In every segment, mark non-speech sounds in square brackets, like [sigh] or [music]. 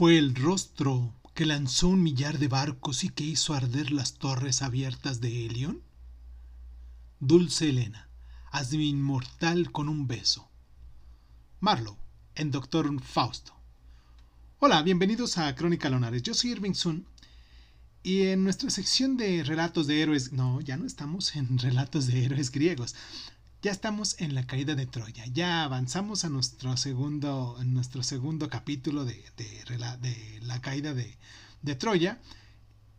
Fue el rostro que lanzó un millar de barcos y que hizo arder las torres abiertas de Helión. Dulce Elena, hazme inmortal con un beso. Marlow, en Doctor Fausto. Hola, bienvenidos a Crónica Lonares. Yo soy Irving Sun. Y en nuestra sección de relatos de héroes, no, ya no estamos en [laughs] relatos de héroes griegos ya estamos en la caída de Troya, ya avanzamos a nuestro segundo, nuestro segundo capítulo de, la caída de, Troya,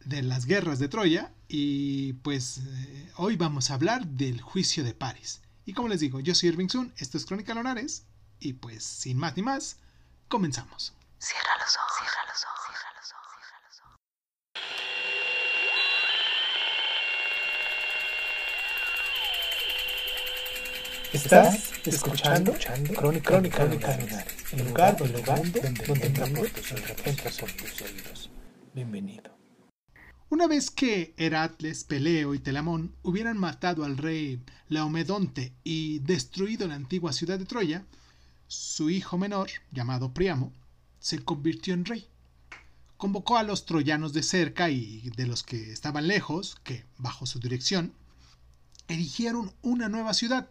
de las guerras de Troya, y pues eh, hoy vamos a hablar del juicio de París. Y como les digo, yo soy Irving Sun, esto es Crónica Lonares, y pues sin más ni más, comenzamos. Cierra los ojos, cierra los ojos. Estás escuchando, Crónica, Crónica, Crónica el lugar, el donde, entra tus oídos. Bienvenido. Una vez que Heracles, Peleo y Telamón hubieran matado al rey Laomedonte y destruido la antigua ciudad de Troya, su hijo menor, llamado Priamo, se convirtió en rey. Convocó a los troyanos de cerca y de los que estaban lejos, que, bajo su dirección, erigieron una nueva ciudad,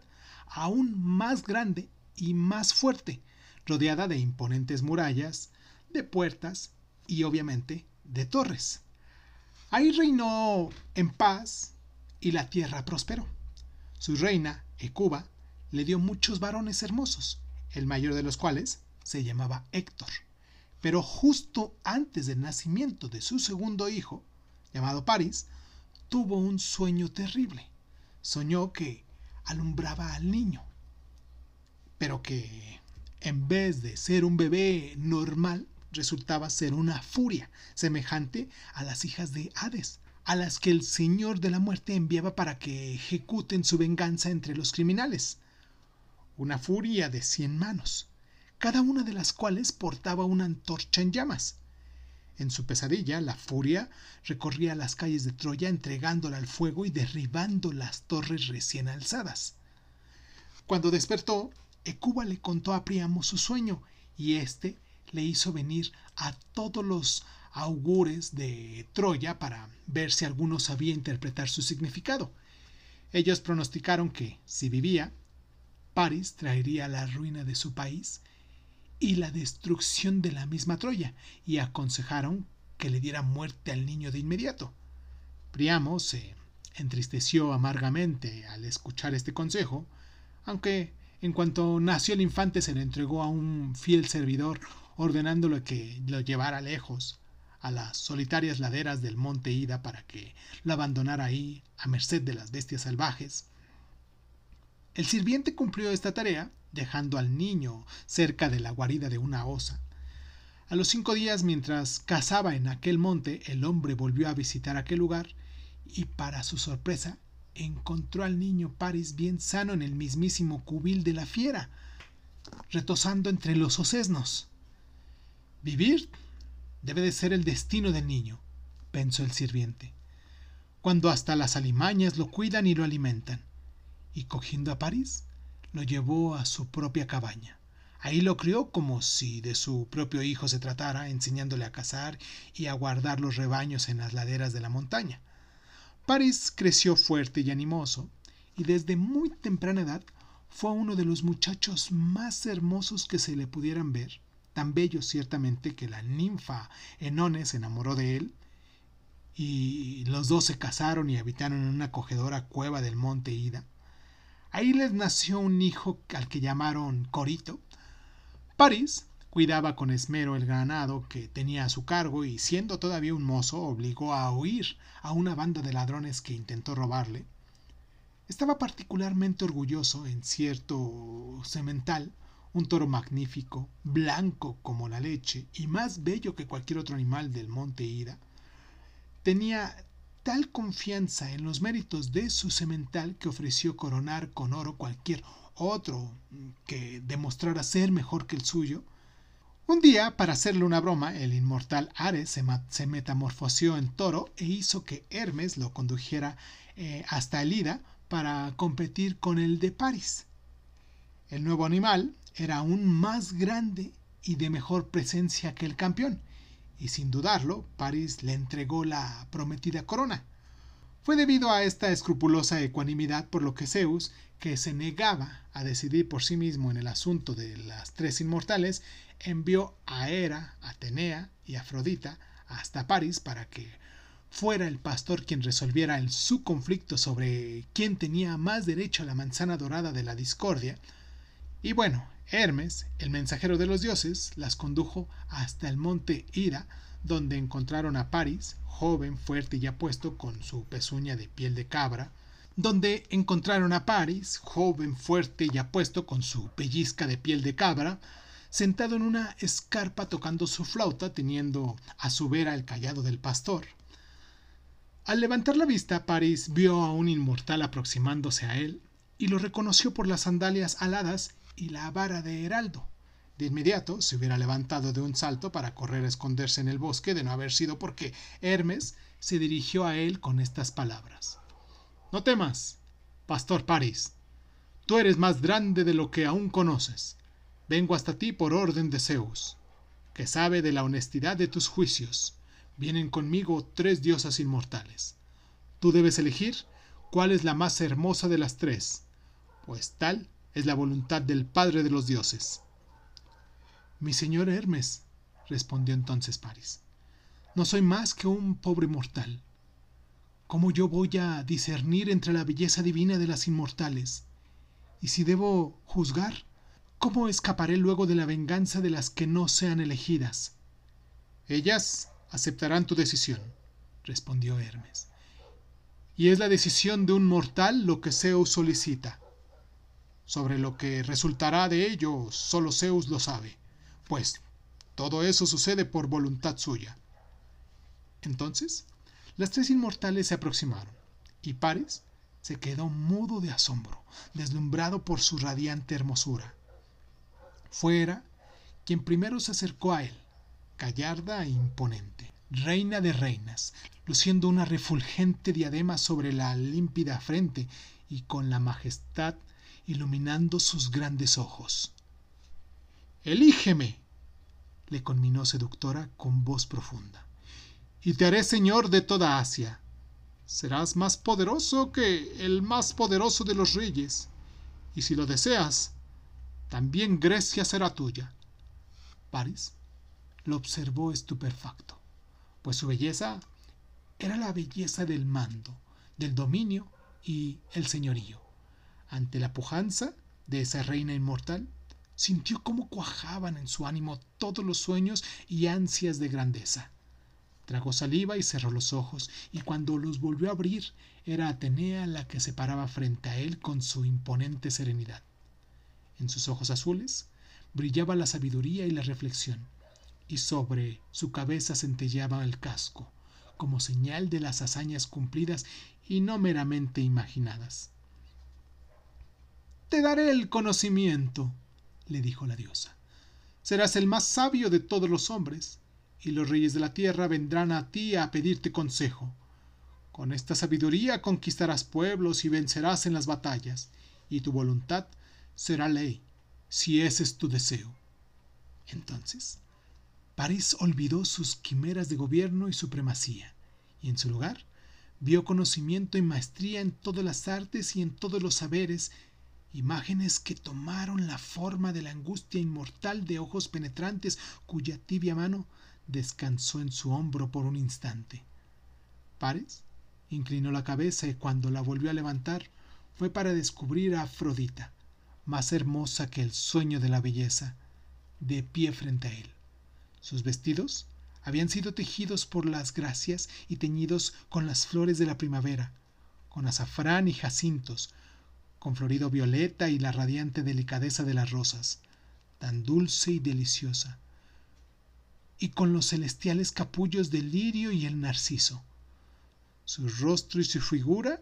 aún más grande y más fuerte, rodeada de imponentes murallas, de puertas y obviamente de torres. Ahí reinó en paz y la tierra prosperó. Su reina, Ecuba, le dio muchos varones hermosos, el mayor de los cuales se llamaba Héctor. Pero justo antes del nacimiento de su segundo hijo, llamado París, tuvo un sueño terrible. Soñó que alumbraba al niño, pero que en vez de ser un bebé normal, resultaba ser una furia, semejante a las hijas de Hades, a las que el Señor de la Muerte enviaba para que ejecuten su venganza entre los criminales. Una furia de cien manos, cada una de las cuales portaba una antorcha en llamas, en su pesadilla, la furia recorría las calles de Troya entregándola al fuego y derribando las torres recién alzadas. Cuando despertó, Ecuba le contó a Priamo su sueño y éste le hizo venir a todos los augures de Troya para ver si alguno sabía interpretar su significado. Ellos pronosticaron que, si vivía, París traería la ruina de su país y la destrucción de la misma Troya, y aconsejaron que le diera muerte al niño de inmediato. Priamo se entristeció amargamente al escuchar este consejo, aunque en cuanto nació el infante se le entregó a un fiel servidor, ordenándole que lo llevara lejos, a las solitarias laderas del monte Ida, para que lo abandonara ahí, a merced de las bestias salvajes. El sirviente cumplió esta tarea, dejando al niño cerca de la guarida de una osa. A los cinco días, mientras cazaba en aquel monte, el hombre volvió a visitar aquel lugar y, para su sorpresa, encontró al niño Paris bien sano en el mismísimo cubil de la fiera, retosando entre los ocesnos. Vivir debe de ser el destino del niño, pensó el sirviente, cuando hasta las alimañas lo cuidan y lo alimentan y cogiendo a París, lo llevó a su propia cabaña. Ahí lo crió como si de su propio hijo se tratara, enseñándole a cazar y a guardar los rebaños en las laderas de la montaña. París creció fuerte y animoso, y desde muy temprana edad fue uno de los muchachos más hermosos que se le pudieran ver, tan bello ciertamente que la ninfa Enone se enamoró de él, y los dos se casaron y habitaron en una acogedora cueva del monte Ida, Ahí les nació un hijo al que llamaron Corito. París cuidaba con esmero el ganado que tenía a su cargo y siendo todavía un mozo obligó a huir a una banda de ladrones que intentó robarle. Estaba particularmente orgulloso en cierto semental, un toro magnífico, blanco como la leche y más bello que cualquier otro animal del monte Ida. Tenía tal confianza en los méritos de su semental que ofreció coronar con oro cualquier otro que demostrara ser mejor que el suyo. Un día, para hacerle una broma, el inmortal Ares se, metamorfoseó en toro e hizo que Hermes lo condujera eh, hasta el Ida para competir con el de París. El nuevo animal era aún más grande y de mejor presencia que el campeón, y sin dudarlo, París le entregó la prometida corona. Fue debido a esta escrupulosa ecuanimidad por lo que Zeus, que se negaba a decidir por sí mismo en el asunto de las tres inmortales, envió a Hera, Atenea y Afrodita hasta París para que fuera el pastor quien resolviera el, su conflicto sobre quién tenía más derecho a la manzana dorada de la discordia. Y bueno, Hermes, el mensajero de los dioses, las condujo hasta el monte Ira, donde encontraron a Paris, joven, fuerte y apuesto, con su pezuña de piel de cabra, donde encontraron a Paris, joven, fuerte y apuesto, con su pellizca de piel de cabra, sentado en una escarpa tocando su flauta, teniendo a su vera el callado del pastor. Al levantar la vista, Paris vio a un inmortal aproximándose a él, y lo reconoció por las sandalias aladas y la vara de Heraldo. De inmediato se hubiera levantado de un salto para correr a esconderse en el bosque de no haber sido porque Hermes se dirigió a él con estas palabras. No temas, Pastor París. Tú eres más grande de lo que aún conoces. Vengo hasta ti por orden de Zeus, que sabe de la honestidad de tus juicios. Vienen conmigo tres diosas inmortales. Tú debes elegir cuál es la más hermosa de las tres, pues tal es la voluntad del Padre de los dioses. Mi señor Hermes, respondió entonces París, no soy más que un pobre mortal. ¿Cómo yo voy a discernir entre la belleza divina de las inmortales? Y si debo juzgar, ¿cómo escaparé luego de la venganza de las que no sean elegidas? Ellas aceptarán tu decisión, respondió Hermes. Y es la decisión de un mortal lo que Zeus solicita. Sobre lo que resultará de ello, solo Zeus lo sabe, pues todo eso sucede por voluntad suya. Entonces, las tres inmortales se aproximaron, y Pares se quedó mudo de asombro, deslumbrado por su radiante hermosura. Fuera, quien primero se acercó a él, gallarda e imponente, reina de reinas, luciendo una refulgente diadema sobre la límpida frente y con la majestad iluminando sus grandes ojos. Elígeme, le conminó seductora con voz profunda, y te haré señor de toda Asia. Serás más poderoso que el más poderoso de los reyes, y si lo deseas, también Grecia será tuya. París lo observó estupefacto, pues su belleza era la belleza del mando, del dominio y el señorío ante la pujanza de esa reina inmortal, sintió cómo cuajaban en su ánimo todos los sueños y ansias de grandeza. Tragó saliva y cerró los ojos, y cuando los volvió a abrir, era Atenea la que se paraba frente a él con su imponente serenidad. En sus ojos azules brillaba la sabiduría y la reflexión, y sobre su cabeza centelleaba el casco, como señal de las hazañas cumplidas y no meramente imaginadas te daré el conocimiento, le dijo la diosa. Serás el más sabio de todos los hombres, y los reyes de la tierra vendrán a ti a pedirte consejo. Con esta sabiduría conquistarás pueblos y vencerás en las batallas, y tu voluntad será ley, si ese es tu deseo. Entonces, París olvidó sus quimeras de gobierno y supremacía, y en su lugar vio conocimiento y maestría en todas las artes y en todos los saberes Imágenes que tomaron la forma de la angustia inmortal de ojos penetrantes cuya tibia mano descansó en su hombro por un instante. Pares inclinó la cabeza y cuando la volvió a levantar fue para descubrir a Afrodita, más hermosa que el sueño de la belleza, de pie frente a él. Sus vestidos habían sido tejidos por las gracias y teñidos con las flores de la primavera, con azafrán y jacintos, con florido violeta y la radiante delicadeza de las rosas, tan dulce y deliciosa, y con los celestiales capullos del lirio y el narciso. Su rostro y su figura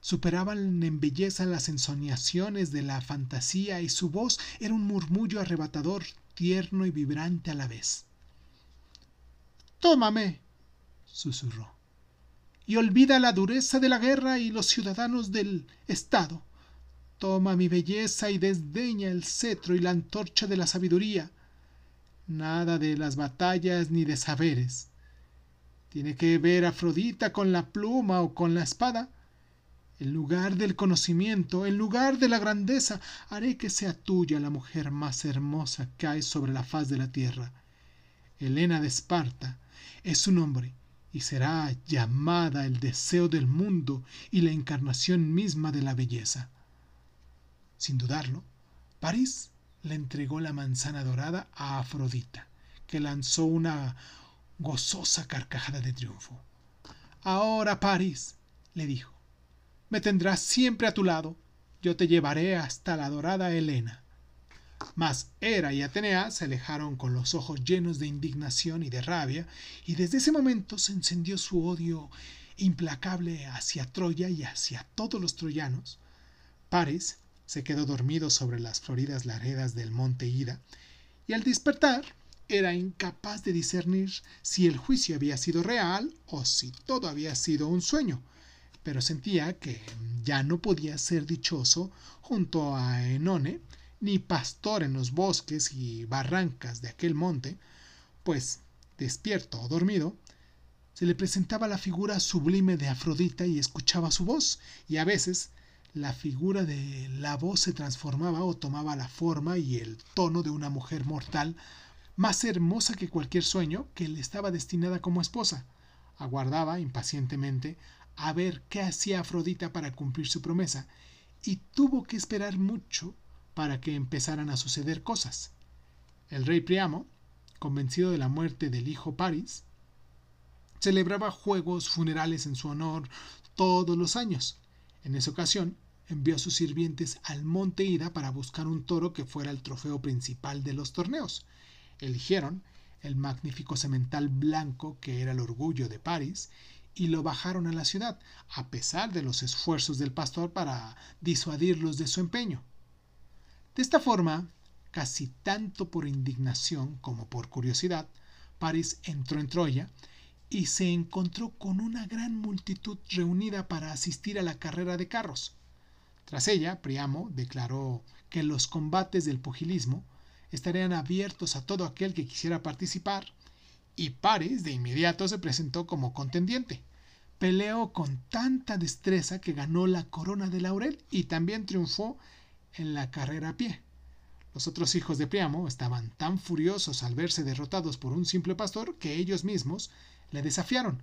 superaban en belleza las ensoñaciones de la fantasía y su voz era un murmullo arrebatador, tierno y vibrante a la vez. Tómame, susurró, y olvida la dureza de la guerra y los ciudadanos del Estado. Toma mi belleza y desdeña el cetro y la antorcha de la sabiduría. Nada de las batallas ni de saberes. ¿Tiene que ver Afrodita con la pluma o con la espada? En lugar del conocimiento, en lugar de la grandeza, haré que sea tuya la mujer más hermosa que hay sobre la faz de la tierra. Helena de Esparta es su nombre y será llamada el deseo del mundo y la encarnación misma de la belleza. Sin dudarlo, París le entregó la manzana dorada a Afrodita, que lanzó una gozosa carcajada de triunfo. Ahora, París, le dijo, me tendrás siempre a tu lado, yo te llevaré hasta la dorada Helena. Mas Hera y Atenea se alejaron con los ojos llenos de indignación y de rabia, y desde ese momento se encendió su odio implacable hacia Troya y hacia todos los troyanos. París, se quedó dormido sobre las floridas laredas del monte Ida, y al despertar era incapaz de discernir si el juicio había sido real o si todo había sido un sueño, pero sentía que ya no podía ser dichoso junto a Enone, ni pastor en los bosques y barrancas de aquel monte, pues, despierto o dormido, se le presentaba la figura sublime de Afrodita y escuchaba su voz, y a veces la figura de la voz se transformaba o tomaba la forma y el tono de una mujer mortal más hermosa que cualquier sueño que le estaba destinada como esposa. Aguardaba impacientemente a ver qué hacía Afrodita para cumplir su promesa y tuvo que esperar mucho para que empezaran a suceder cosas. El rey Priamo, convencido de la muerte del hijo Paris, celebraba juegos funerales en su honor todos los años. En esa ocasión, envió a sus sirvientes al monte Ida para buscar un toro que fuera el trofeo principal de los torneos. Eligieron el magnífico semental blanco que era el orgullo de París y lo bajaron a la ciudad, a pesar de los esfuerzos del pastor para disuadirlos de su empeño. De esta forma, casi tanto por indignación como por curiosidad, París entró en Troya y se encontró con una gran multitud reunida para asistir a la carrera de carros. Tras ella, Priamo declaró que los combates del pugilismo estarían abiertos a todo aquel que quisiera participar y Paris de inmediato se presentó como contendiente. Peleó con tanta destreza que ganó la corona de laurel y también triunfó en la carrera a pie. Los otros hijos de Priamo estaban tan furiosos al verse derrotados por un simple pastor que ellos mismos le desafiaron.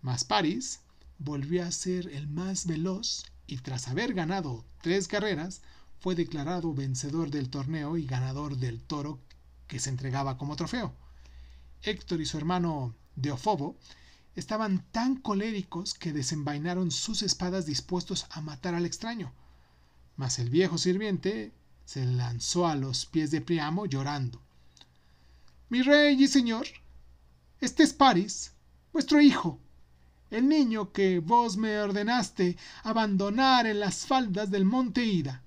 Mas Paris volvió a ser el más veloz y tras haber ganado tres carreras, fue declarado vencedor del torneo y ganador del toro que se entregaba como trofeo. Héctor y su hermano Deofobo estaban tan coléricos que desenvainaron sus espadas dispuestos a matar al extraño. Mas el viejo sirviente se lanzó a los pies de Priamo llorando. Mi rey y señor, este es Paris, vuestro hijo, el niño que vos me ordenaste abandonar en las faldas del monte Ida.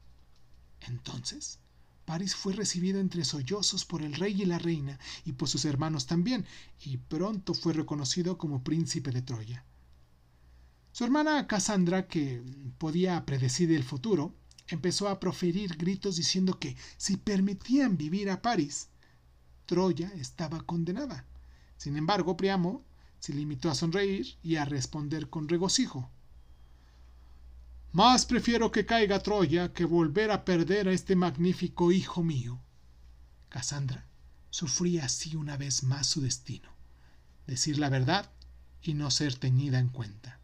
Entonces, parís fue recibido entre sollozos por el rey y la reina, y por sus hermanos también, y pronto fue reconocido como príncipe de Troya. Su hermana Cassandra, que podía predecir el futuro, empezó a proferir gritos diciendo que si permitían vivir a París, Troya estaba condenada. Sin embargo, Priamo se limitó a sonreír y a responder con regocijo. Más prefiero que caiga Troya que volver a perder a este magnífico hijo mío. Cassandra sufría así una vez más su destino, decir la verdad y no ser tenida en cuenta.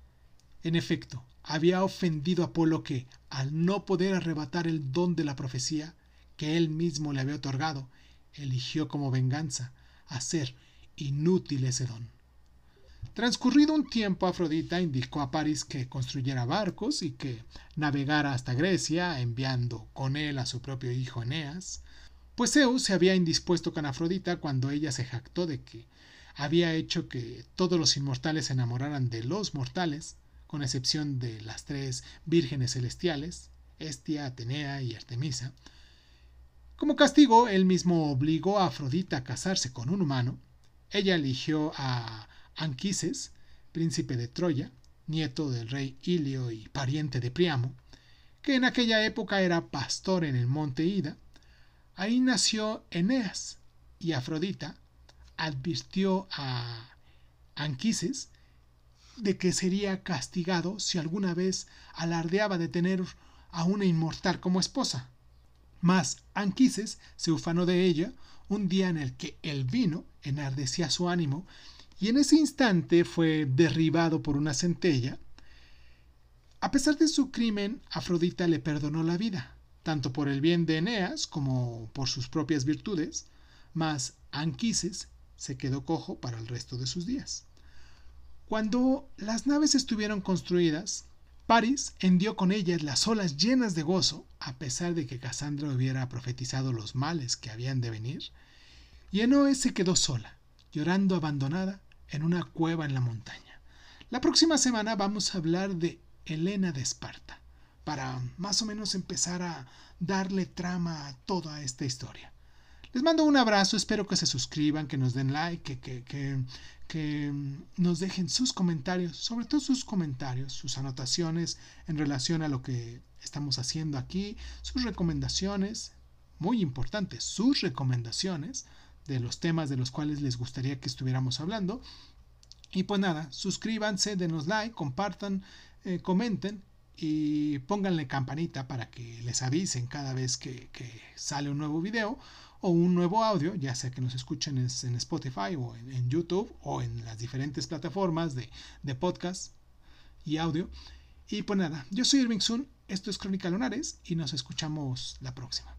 En efecto, había ofendido a Apolo que, al no poder arrebatar el don de la profecía que él mismo le había otorgado, eligió como venganza hacer inútil ese don. Transcurrido un tiempo, Afrodita indicó a París que construyera barcos y que navegara hasta Grecia, enviando con él a su propio hijo Eneas, pues Zeus se había indispuesto con Afrodita cuando ella se jactó de que había hecho que todos los inmortales se enamoraran de los mortales, con excepción de las tres vírgenes celestiales, Estia, Atenea y Artemisa. Como castigo, él mismo obligó a Afrodita a casarse con un humano. Ella eligió a Anquises, príncipe de Troya, nieto del rey Ilio y pariente de Priamo, que en aquella época era pastor en el monte Ida, ahí nació Eneas y Afrodita advirtió a Anquises de que sería castigado si alguna vez alardeaba de tener a una inmortal como esposa. Mas Anquises se ufanó de ella un día en el que el vino enardecía su ánimo y en ese instante fue derribado por una centella. A pesar de su crimen, Afrodita le perdonó la vida, tanto por el bien de Eneas como por sus propias virtudes, mas Anquises se quedó cojo para el resto de sus días. Cuando las naves estuvieron construidas, Paris hendió con ellas las olas llenas de gozo, a pesar de que Casandra hubiera profetizado los males que habían de venir, y Enoes se quedó sola, llorando abandonada en una cueva en la montaña. La próxima semana vamos a hablar de Elena de Esparta, para más o menos empezar a darle trama a toda esta historia. Les mando un abrazo, espero que se suscriban, que nos den like, que, que, que, que, nos dejen sus comentarios, sobre todo sus comentarios, sus anotaciones en relación a lo que estamos haciendo aquí, sus recomendaciones, muy importante, sus recomendaciones de los temas de los cuales les gustaría que estuviéramos hablando. Y pues nada, suscríbanse, denos like, compartan, eh, comenten y pónganle campanita para que les avisen cada vez que, sale un nuevo video o un nuevo audio, ya sea que nos escuchen en, Spotify o en, YouTube o en las diferentes plataformas de, de podcast y audio. Y pues nada, yo soy Irving Sun, esto es Crónica Lunares y nos escuchamos la próxima.